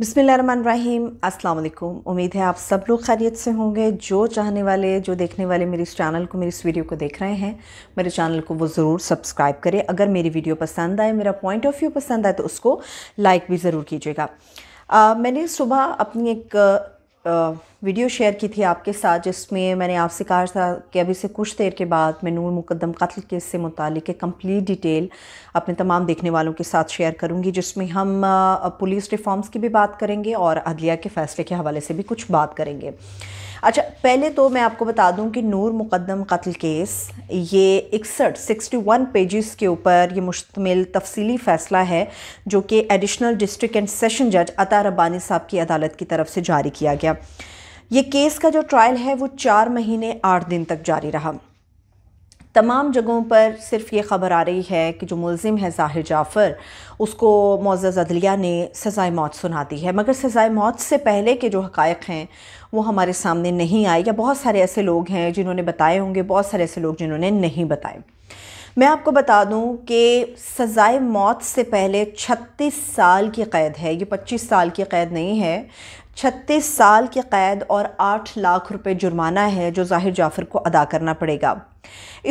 बिसमीम अस्सलाम वालेकुम उम्मीद है आप सब लोग खैरियत से होंगे जो चाहने वाले जो देखने वाले मेरे इस चैनल को मेरी इस वीडियो को देख रहे हैं मेरे चैनल को वो ज़रूर सब्सक्राइब करें अगर मेरी वीडियो पसंद आए मेरा पॉइंट ऑफ व्यू पसंद आए तो उसको लाइक भी ज़रूर कीजिएगा मैंने सुबह अपनी एक वीडियो शेयर की थी आपके साथ जिसमें मैंने आपसे कहा था कि अभी से कुछ देर के बाद मैं नूर मुकदम कत्ल केस से मुतक कम्प्लीट डिटेल अपने तमाम देखने वालों के साथ शेयर करूँगी जिसमें हम पुलिस रिफॉर्म्स की भी बात करेंगे और अदलिया के फ़ैसले के हवाले से भी कुछ बात करेंगे अच्छा पहले तो मैं आपको बता दूं कि नूर मुकदम कत्ल केस ये इकसठ सिक्सटी वन पेजेस के ऊपर ये मुश्तमिल तफसीली फ़ैसला है जो कि एडिशनल डिस्ट्रिक्ट एंड सेशन जज अता रब्बानी साहब की अदालत की तरफ से जारी किया गया ये केस का जो ट्रायल है वो चार महीने आठ दिन तक जारी रहा तमाम जगहों पर सिर्फ ये ख़बर आ रही है कि जो मुलिम है ज़ाहिर जाफ़र उसको मोज़ अदलिया ने सज़ाए मौत सुना दी है मगर सज़ाए मौत से पहले के जो हक़ हैं वो हमारे सामने नहीं आए या बहुत सारे ऐसे लोग हैं जिन्होंने बताए होंगे बहुत सारे ऐसे लोग जिन्होंने नहीं बताए मैं आपको बता दूं कि सज़ाए मौत से पहले 36 साल की कैद है ये 25 साल की कैद नहीं है 36 साल की कैद और 8 लाख रुपए जुर्माना है जो जाहिर जाफ़र को अदा करना पड़ेगा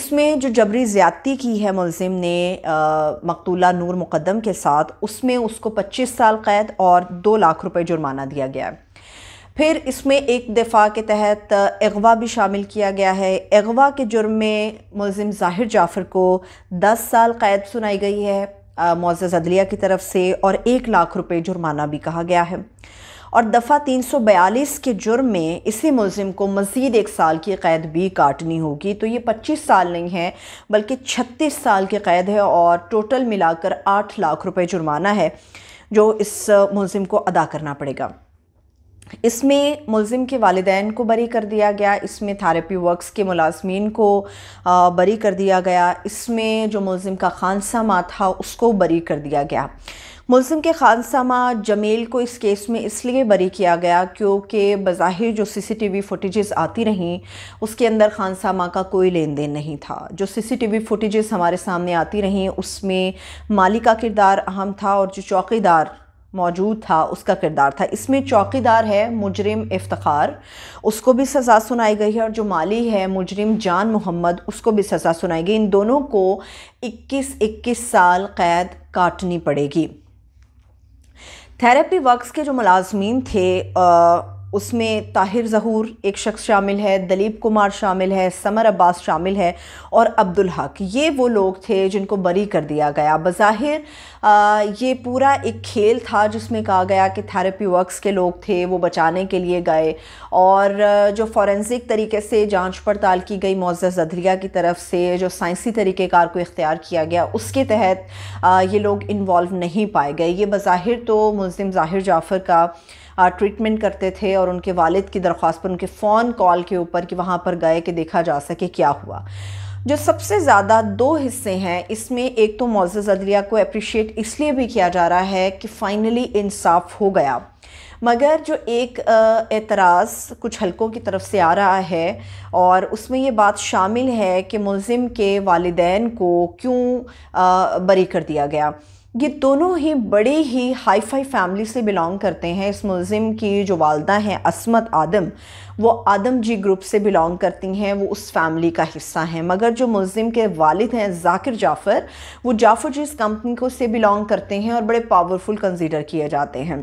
इसमें जो जबरी ज़्यादती की है मुलिम ने मकतूला नूर मुकदम के साथ उसमें उसको 25 साल कैद और 2 लाख रुपए जुर्माना दिया गया है फिर इसमें एक दफ़ा के तहत अगवा भी शामिल किया गया है अगवा के जुर्म में मुलिम जाहिर जाफ़र को दस साल क़ैद सुनाई गई है मोज़ अदलिया की तरफ से और एक लाख रुपये जुर्माना भी कहा गया है और दफ़ा 342 के जुर्म में इसी मुलिम को मज़ीद एक साल की क़ैद भी काटनी होगी तो ये 25 साल नहीं है बल्कि 36 साल की क़ैद है और टोटल मिलाकर आठ लाख रुपये जुर्माना है जो इस मुलिम को अदा करना पड़ेगा इसमें मुलिम के वालदान को बरी कर दिया गया इसमें थेरेपी वर्क्स के मुलाजमीन को बरी कर दिया गया इसमें जो मुलिम का खानसामा था उसको बरी कर दिया गया मुलिम के खानसामा जमेल को इस केस में इसलिए बरी किया गया क्योंकि बज़ाहिर जो सी सी टी वी फुटेज़ आती रहीं उसके अंदर खानसामा का कोई लेन देन नहीं था जो सी सी टी वी फुटेज़ हमारे सामने आती रहीं उसमें मालिका किरदार अहम था और जो चौकीदार मौजूद था उसका किरदार था इसमें चौकीदार है मुजरिम इफ्तार उसको भी सज़ा सुनाई गई है और जो माली है मुजरिम जान मोहम्मद उसको भी सज़ा सुनाई गई इन दोनों को 21-21 साल कैद काटनी पड़ेगी थेरेपी वर्क्स के जो मुलाजमीन थे आ, उसमें ताहिर ज़हूर एक शख्स शामिल है दलीप कुमार शामिल है समर अब्बास शामिल है और अब्दुल हक ये वो लोग थे जिनको बरी कर दिया गया बज़ाहिर ये पूरा एक खेल था जिसमें कहा गया कि थेरेपी वर्क्स के लोग थे वो बचाने के लिए गए और जो फॉरेंसिक तरीके से जांच पड़ताल की गई मोज़ अदलिया की तरफ से जो साइंसी तरीक़ेकार को इख्तियार किया गया उसके तहत ये लोग इन्वॉल्व नहीं पाए गए ये बज़ाहिर तो मुलिम ज़ाहिर जाफ़र का ट्रीटमेंट करते थे और उनके वालिद की दरख्वास्त पर उनके फ़ोन कॉल के ऊपर कि वहाँ पर गए कि देखा जा सके क्या हुआ जो सबसे ज़्यादा दो हिस्से हैं इसमें एक तो मोज़ अदलिया को अप्रिशिएट इसलिए भी किया जा रहा है कि फ़ाइनली इंसाफ हो गया मगर जो एक एतराज़ कुछ हलकों की तरफ से आ रहा है और उसमें ये बात शामिल है कि मुलिम के वालदेन को क्यों बरी कर दिया गया ये दोनों ही बड़े ही हाई फाई फैमिली से बिलोंग करते हैं इस मुलिम की जो वालदा हैं असमत आदम वो आदम जी ग्रुप से बिलोंग करती हैं वो उस फैमिली का हिस्सा हैं मगर जो मुलिम के वालिद हैं जाकिर जाफ़र वो जाफ़र जी इस कंपनी को से बिलोंग करते हैं और बड़े पावरफुल कंसीडर किए जाते हैं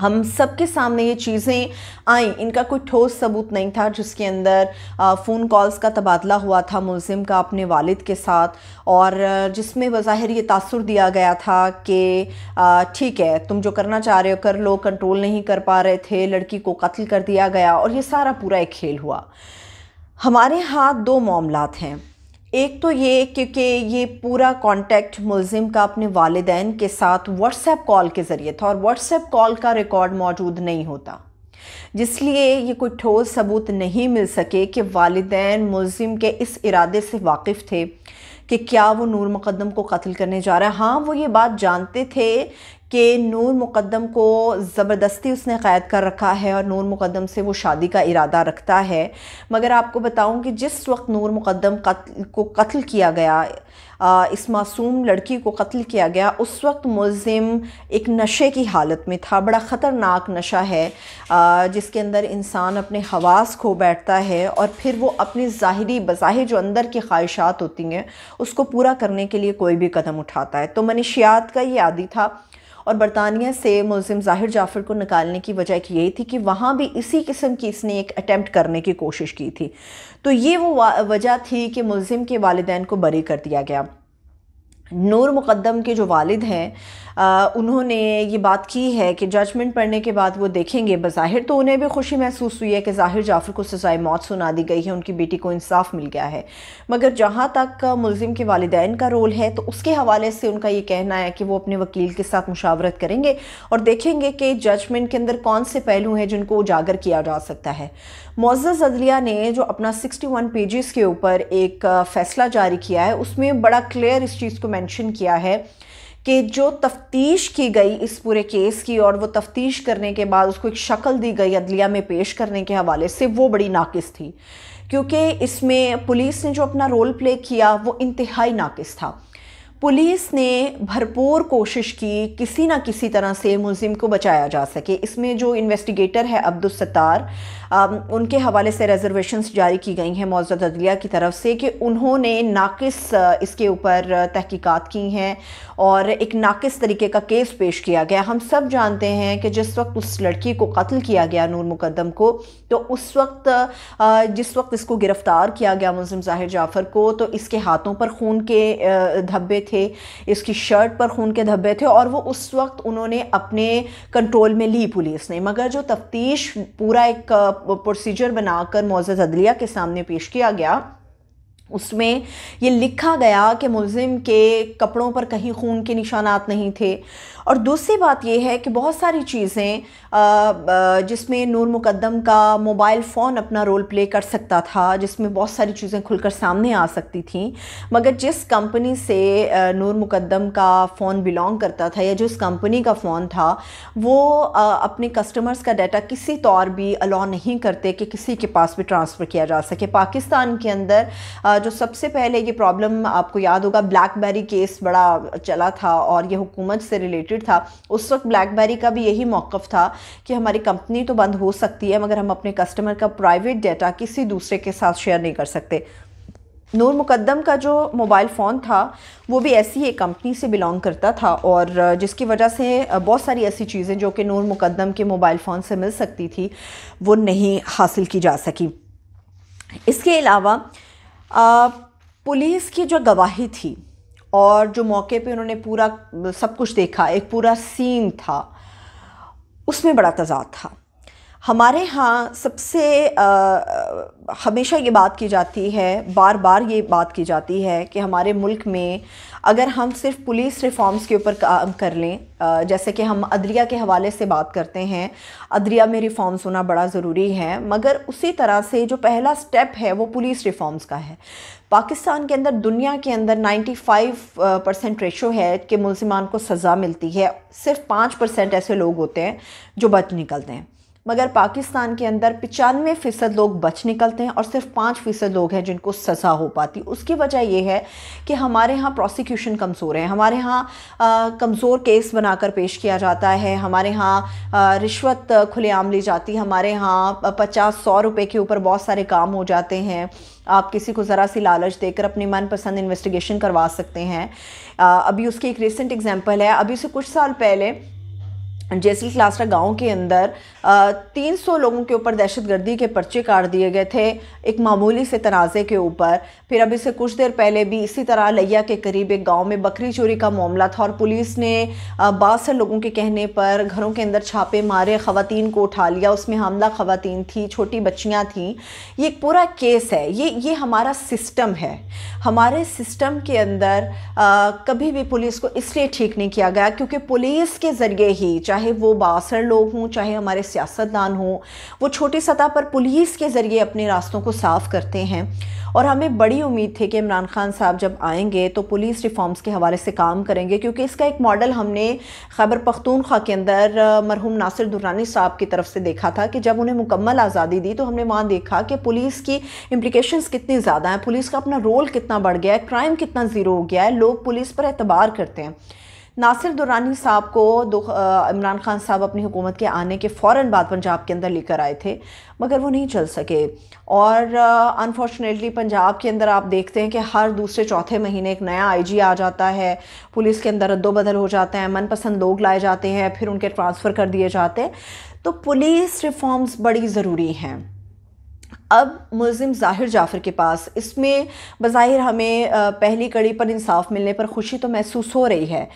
हम सबके सामने ये चीज़ें आई इनका कोई ठोस सबूत नहीं था जिसके अंदर फ़ोन कॉल्स का तबादला हुआ था मुलिम का अपने वालिद के साथ और जिसमें बज़ाहिर ये तासर दिया गया था कि ठीक है तुम जो करना चाह रहे हो कर लो कंट्रोल नहीं कर पा रहे थे लड़की को कत्ल कर दिया गया और ये सारा पूरा एक खेल हुआ हमारे हाथ दो मामला हैं एक तो ये क्योंकि ये पूरा कांटेक्ट मुलजिम का अपने वालदेन के साथ व्हाट्सएप कॉल के ज़रिए था और व्हाट्सएप कॉल का रिकॉर्ड मौजूद नहीं होता जिसलिए ये कोई ठोस सबूत नहीं मिल सके कि वालदान मुलजिम के इस इरादे से वाकिफ़ थे कि क्या वो नूर मुकदम को कत्ल करने जा रहा है हाँ वो ये बात जानते थे कि नूर मुकदम को ज़बरदस्ती उसने क़ैद कर रखा है और नूर मुकदम से वो शादी का इरादा रखता है मगर आपको बताऊं कि जिस वक्त नूर मुकदम कत्ल को कत्ल किया गया इस मासूम लड़की को कत्ल किया गया उस वक्त मुलम एक नशे की हालत में था बड़ा ख़तरनाक नशा है जिसके अंदर इंसान अपने हवास खो बैठता है और फिर वो अपनी ज़ाहरी बज़ाहिर जो अंदर की ख्वाहिशात होती हैं उसको पूरा करने के लिए कोई भी कदम उठाता है तो मनीषियात का ये आदि था और बरतानिया से मुलिम जाहिर जाफ़र को निकालने की वजह की यही थी कि वहाँ भी इसी किस्म की इसने एक अटैम्प्ट करने की कोशिश की थी तो ये वो वजह थी कि मुलिम के वालदेन को बरी कर दिया गया नूर मुकदम के जो वालिद हैं उन्होंने ये बात की है कि जजमेंट पढ़ने के बाद वो देखेंगे बज़ाहिर तो उन्हें भी खुशी महसूस हुई है कि जाहिर जाफ़र को सजाए मौत सुना दी गई है उनकी बेटी को इंसाफ मिल गया है मगर जहाँ तक मुलिम के वालदान का रोल है तो उसके हवाले से उनका ये कहना है कि वो अपने वकील के साथ मुशावरत करेंगे और देखेंगे कि जजमेंट के अंदर कौन से पहलू हैं जिनको उजागर किया जा सकता है मोज़ अदलिया ने जो अपना सिक्सटी वन पेजेस के ऊपर एक फ़ैसला जारी किया है उसमें बड़ा क्लियर इस चीज़ को मेंशन किया है कि जो तफ्तीश की गई इस पूरे केस की और वो तफ्तीश करने के बाद उसको एक शक्ल दी गई अदलिया में पेश करने के हवाले से वो बड़ी नाकिस थी क्योंकि इसमें पुलिस ने जो अपना रोल प्ले किया वो इंतहाई नाकिस था पुलिस ने भरपूर कोशिश की किसी ना किसी तरह से मुलिम को बचाया जा सके इसमें जो इन्वेस्टिगेटर है अब्दुल सत्तार उनके हवाले से रेजर्वेशन जारी की गई हैं मौजूद अदलिया की तरफ से कि उन्होंने नाकिस इसके ऊपर तहकीकात की हैं और एक नाकिस तरीके का केस पेश किया गया हम सब जानते हैं कि जिस वक्त उस लड़की को कत्ल किया गया नूर मुकदम को तो उस वक्त जिस वक्त इसको गिरफ़्तार किया गया मुजिम जाहिर जाफ़र को तो इसके हाथों पर खून के धब्बे थे इसकी शर्ट पर खून के धब्बे थे और वो उस वक्त उन्होंने अपने कंट्रोल में ली पुलिस ने मगर जो तफ्तीश पूरा एक प्रोसीजर बनाकर मोजद अदलिया के सामने पेश किया गया उसमें ये लिखा गया कि मुलिम के कपड़ों पर कहीं खून के निशानात नहीं थे और दूसरी बात यह है कि बहुत सारी चीज़ें जिसमें नूर मुकदम का मोबाइल फ़ोन अपना रोल प्ले कर सकता था जिसमें बहुत सारी चीज़ें खुलकर सामने आ सकती थी मगर जिस कंपनी से नूर मुकदम का फ़ोन बिलोंग करता था या जिस कंपनी का फ़ोन था वो अपने कस्टमर्स का डाटा किसी तौर भी अलाउ नहीं करते कि किसी के पास भी ट्रांसफ़र किया जा सके पाकिस्तान के अंदर जो सबसे पहले ये प्रॉब्लम आपको याद होगा ब्लैकबेरी केस बड़ा चला था और ये हुकूमत से रिलेटेड पीरियड था उस वक्त ब्लैकबेरी का भी यही मौक़ था कि हमारी कंपनी तो बंद हो सकती है मगर हम अपने कस्टमर का प्राइवेट डेटा किसी दूसरे के साथ शेयर नहीं कर सकते नूर मुकदम का जो मोबाइल फ़ोन था वो भी ऐसी एक कंपनी से बिलोंग करता था और जिसकी वजह से बहुत सारी ऐसी चीज़ें जो कि नूर मुकदम के मोबाइल फ़ोन से मिल सकती थी वो नहीं हासिल की जा सकी इसके अलावा पुलिस की जो गवाही थी और जो मौके पे उन्होंने पूरा सब कुछ देखा एक पूरा सीन था उसमें बड़ा तजाद था हमारे यहाँ सबसे आ, हमेशा ये बात की जाती है बार बार ये बात की जाती है कि हमारे मुल्क में अगर हम सिर्फ पुलिस रिफ़ॉर्म्स के ऊपर काम कर लें जैसे कि हम अदलिया के हवाले से बात करते हैं अदलिया में रिफ़ॉर्म्स होना बड़ा ज़रूरी है मगर उसी तरह से जो पहला स्टेप है वो पुलिस रिफ़ॉर्म्स का है पाकिस्तान के अंदर दुनिया के अंदर 95 परसेंट रेशो है कि मुलजमान को सज़ा मिलती है सिर्फ पाँच परसेंट ऐसे लोग होते हैं जो बच निकलते हैं मगर पाकिस्तान के अंदर पचानवे फ़ीसद लोग बच निकलते हैं और सिर्फ पाँच फ़ीसद लोग हैं जिनको सज़ा हो पाती उसकी वजह यह है कि हमारे यहाँ प्रोसिक्यूशन कमज़ोर है हमारे यहाँ कमज़ोर केस बनाकर पेश किया जाता है हमारे यहाँ रिश्वत खुलेआम ली जाती है हमारे यहाँ पचास सौ रुपये के ऊपर बहुत सारे काम हो जाते हैं आप किसी को ज़रा सी लालच देकर अपनी मनपसंद इन्वेस्टिगेशन करवा सकते हैं अभी उसकी एक रिसेंट एग्जांपल है अभी से कुछ साल पहले जेसली क्लासरा गांव के अंदर 300 लोगों के ऊपर दहशतगर्दी के पर्चे काट दिए गए थे एक मामूली से तनाज़े के ऊपर फिर अभी से कुछ देर पहले भी इसी तरह लैया के करीब एक गांव में बकरी चोरी का मामला था और पुलिस ने बासठ लोगों के कहने पर घरों के अंदर छापे मारे ख़वान को उठा लिया उसमें हमला ख़वान थी छोटी बच्चियाँ थीं ये एक पूरा केस है ये ये हमारा सिस्टम है हमारे सिस्टम के अंदर कभी भी पुलिस को इसलिए ठीक नहीं किया गया क्योंकि पुलिस के ज़रिए ही चाहे चाहे वो बासर लोग हों चाहे हमारे सियासतदान हों वो छोटी सतह पर पुलिस के ज़रिए अपने रास्तों को साफ़ करते हैं और हमें बड़ी उम्मीद थी कि इमरान खान साहब जब आएंगे तो पुलिस रिफॉर्म्स के हवाले से काम करेंगे क्योंकि इसका एक मॉडल हमने खैबर पख्तूनख्वा के अंदर मरहूम नासिर दुरानी साहब की तरफ से देखा था कि जब उन्हें मुकम्मल आज़ादी दी तो हमने वहाँ देखा कि पुलिस की इम्प्लिकेशंस कितनी ज़्यादा हैं पुलिस का अपना रोल कितना बढ़ गया है क्राइम कितना ज़ीरो हो गया है लोग पुलिस पर एतबार करते हैं नासिर दुरानी साहब को इमरान खान साहब अपनी हुकूमत के आने के फ़ौर बाद पंजाब के अंदर लेकर आए थे मगर वो नहीं चल सके और अनफॉर्चुनेटली पंजाब के अंदर आप देखते हैं कि हर दूसरे चौथे महीने एक नया आईजी आ जाता है पुलिस के अंदर रद्दोबदल हो जाता है मनपसंद लोग लाए जाते हैं फिर उनके ट्रांसफ़र कर दिए जाते हैं तो पुलिस रिफॉर्म्स बड़ी ज़रूरी हैं अब मुलिम ज़ाहिर जाफ़र के पास इसमें बज़ाहिर हमें पहली कड़ी पर इंसाफ मिलने पर खुशी तो महसूस हो रही है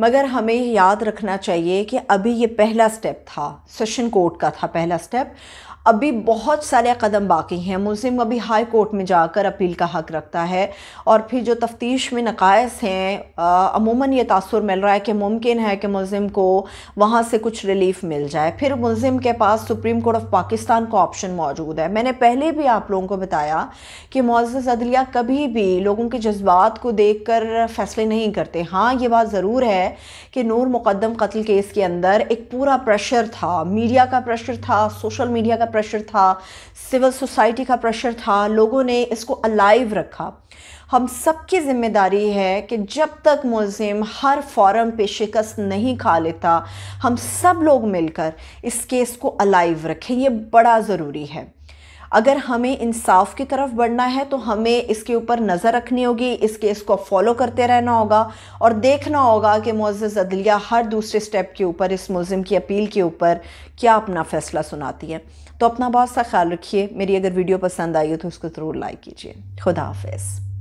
मगर हमें याद रखना चाहिए कि अभी ये पहला स्टेप था सेशन कोर्ट का था पहला स्टेप अभी बहुत सारे कदम बाकी हैं मुलिम अभी हाई कोर्ट में जाकर अपील का हक रखता है और फिर जो तफ्तीश में नकायस हैं अमूमन ये तासर मिल रहा है कि मुमकिन है कि मुलिम को वहाँ से कुछ रिलीफ मिल जाए फिर मुलिम के पास सुप्रीम कोर्ट ऑफ पाकिस्तान का ऑप्शन मौजूद है मैंने पहले भी आप लोगों को बताया कि मोज़ अदलिया कभी भी लोगों के जज्बात को देख कर फैसले नहीं करते हाँ ये बात ज़रूर है है कि नूर मुकदम कत्ल केस के अंदर एक पूरा प्रेशर था मीडिया का प्रेशर था सोशल मीडिया का प्रेशर था सिविल सोसाइटी का प्रेशर था लोगों ने इसको अलाइव रखा हम सब की जिम्मेदारी है कि जब तक मुलिम हर फॉरम पे शिकस्त नहीं खा लेता हम सब लोग मिलकर इस केस को अलाइव रखें ये बड़ा ज़रूरी है अगर हमें इंसाफ की तरफ बढ़ना है तो हमें इसके ऊपर नज़र रखनी होगी इस केस को फॉलो करते रहना होगा और देखना होगा कि मोज़ अदलिया हर दूसरे स्टेप के ऊपर इस मुलिम की अपील के ऊपर क्या अपना फ़ैसला सुनाती है तो अपना बहुत सा ख्याल रखिए मेरी अगर वीडियो पसंद आई हो तो उसको ज़रूर लाइक कीजिए खुदा हाफिज़